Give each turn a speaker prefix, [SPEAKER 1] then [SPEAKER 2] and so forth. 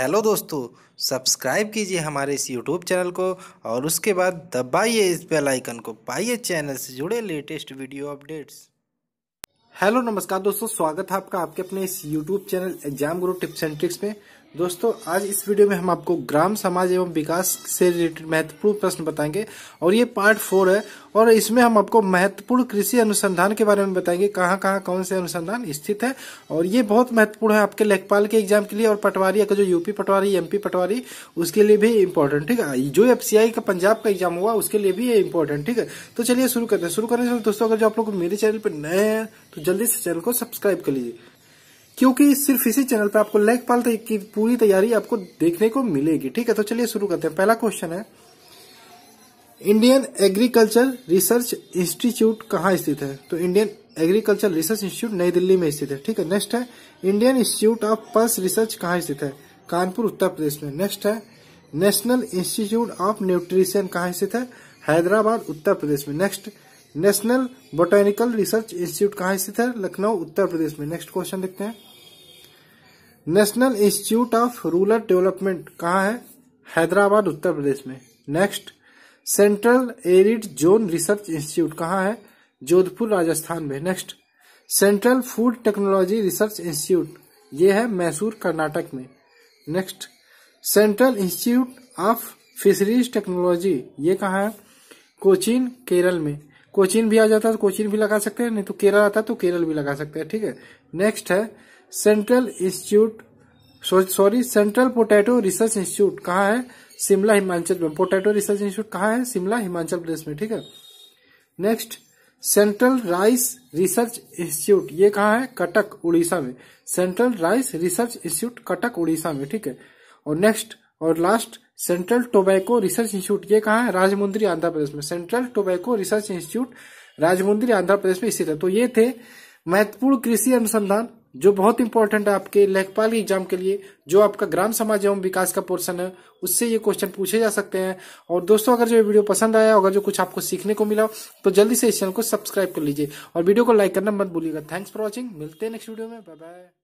[SPEAKER 1] hello दोस्तों subscribe कीजिए हमारे इस यूट्यूब चैनल को और उसके बाद दबाइए इस बेल आइकन को पाइए चैनल से जुड़े लेटेस्ट वीडियो अपडेट्स हेलो नमस्कार दोस्तों स्वागत है आपका आपके अपने इस YouTube channel exam group tips and tricks में दोस्तों आज इस वीडियो में हम आपको ग्राम समाज एवं विकास से रिलेटेड महत्वपूर्ण प्रश्न बताएंगे और ये पार्ट फोर है और इसमें हम आपको महत्वपूर्ण कृषि अनुसंधान के बारे में बताएंगे कहाँ कहाँ कौन से अनुसंधान स्थित है और ये बहुत महत्वपूर्ण है आपके लेखपाल के एग्जाम के लिए और पटवारी का जो यूपी पटवारी एमपी पटवारी उसके लिए भी इम्पोर्टेंट ठीक है जो एफ का पंजाब का एग्जाम हुआ उसके लिए भी ये इम्पोर्टेंट ठीक है तो चलिए शुरू करते हैं शुरू करने से दोस्तों अगर जो आप लोग मेरे चैनल पर नए हैं तो जल्दी से चैनल को सब्सक्राइब कर लीजिए क्योंकि सिर्फ इसी चैनल पर आपको लेखपाल की पूरी तैयारी आपको देखने को मिलेगी ठीक है तो चलिए शुरू करते हैं पहला क्वेश्चन है इंडियन एग्रीकल्चर रिसर्च इंस्टीट्यूट कहाँ स्थित है तो इंडियन एग्रीकल्चर रिसर्च इंस्टीट्यूट नई दिल्ली में स्थित है ठीक है नेक्स्ट है Indian institute of pulse research कहाँ स्थित है कानपुर उत्तर प्रदेश में नेक्स्ट है नेशनल इंस्टीट्यूट ऑफ न्यूट्रिशन कहाँ स्थित है हैदराबाद उत्तर प्रदेश में next national botanical research institute कहाँ स्थित है लखनऊ उत्तर प्रदेश में नेक्स्ट क्वेश्चन देखते हैं national institute of rural development कहाँ है हैदराबाद उत्तर प्रदेश में next central arid zone research institute कहाँ है जोधपुर राजस्थान में next central food technology research institute ये है मैसूर कर्नाटक में next central institute of fisheries technology ये कहाँ है कोचीन केरल में कोचिन भी आ जाता है तो कोचिन भी लगा सकते हैं नहीं तो केरल आता है तो केरल भी लगा सकते हैं ठीक है नेक्स्ट है central institute sorry central potato research institute कहाँ है शिमला हिमाचल में पोटैटो रिसर्च इंस्टीट्यूट कहाँ है शिमला हिमाचल प्रदेश में ठीक है next central rice research institute ये कहाँ है कटक उड़ीसा में central rice research institute Cuttack Orissa में ठीक है और नेक्स्ट और last central tobacco research institute ये कहा है राजमुंद्री आंध्र प्रदेश में central tobacco research institute Rajahmundry Andhra Pradesh में स्थित है तो ये थे महत्वपूर्ण कृषि अनुसंधान जो बहुत इंपॉर्टेंट है आपके लेखपाल एग्जाम के लिए जो आपका ग्राम समाज एवं विकास का पोर्शन है उससे ये क्वेश्चन पूछे जा सकते हैं और दोस्तों अगर जो ये वीडियो पसंद आया अगर जो कुछ आपको सीखने को मिला तो जल्दी से इस चैनल को सब्सक्राइब कर लीजिए और वीडियो को लाइक करना मत भूलिएगा थैंक्स फॉर वॉचिंग मिलते हैं नेक्स्ट वीडियो में बाय बाय